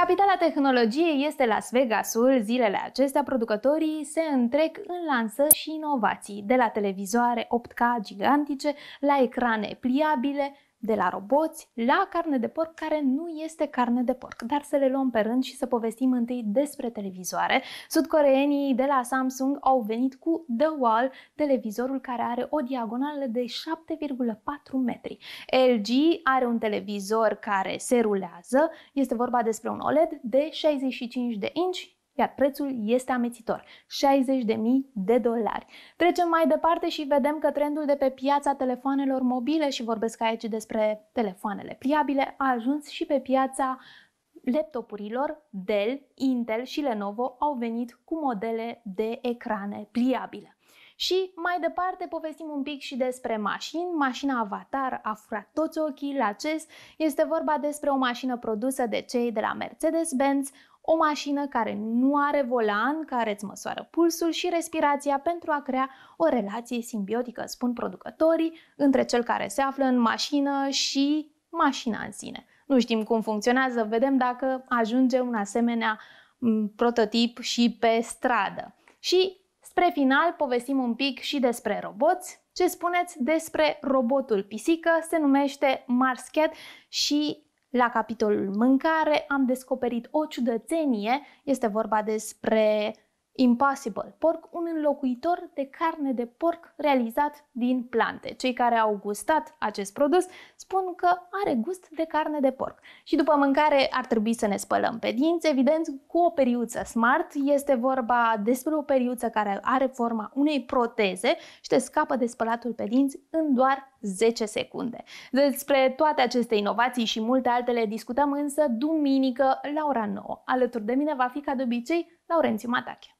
Capitala tehnologiei este Las Vegasul. Zilele acestea, producătorii se întrec în lansări și inovații, de la televizoare 8K gigantice, la ecrane pliabile, de la roboți la carne de porc care nu este carne de porc. Dar să le luăm pe rând și să povestim întâi despre televizoare. Sudcoreenii de la Samsung au venit cu The Wall, televizorul care are o diagonală de 7,4 metri. LG are un televizor care se rulează, este vorba despre un OLED de 65 de inci iar prețul este amețitor, 60.000 de dolari. Trecem mai departe și vedem că trendul de pe piața telefoanelor mobile, și vorbesc aici despre telefoanele pliabile, a ajuns și pe piața laptopurilor Dell, Intel și Lenovo au venit cu modele de ecrane pliabile. Și mai departe povestim un pic și despre mașini. Mașina Avatar a furat toți ochii la CES. Este vorba despre o mașină produsă de cei de la Mercedes-Benz, o mașină care nu are volan, care îți măsoară pulsul și respirația pentru a crea o relație simbiotică, spun producătorii, între cel care se află în mașină și mașina în sine. Nu știm cum funcționează, vedem dacă ajunge un asemenea mm, prototip și pe stradă. Și spre final povestim un pic și despre roboți. Ce spuneți despre robotul pisică? Se numește Marsket și la capitolul mâncare am descoperit o ciudățenie, este vorba despre Impossible Porc, un înlocuitor de carne de porc realizat din plante. Cei care au gustat acest produs spun că are gust de carne de porc. Și după mâncare ar trebui să ne spălăm pe dinți, evident cu o periuță smart. Este vorba despre o periuță care are forma unei proteze și te scapă de spălatul pe dinți în doar 10 secunde. Despre toate aceste inovații și multe altele discutăm însă duminică la ora 9. Alături de mine va fi ca de obicei Laurențiu Matache.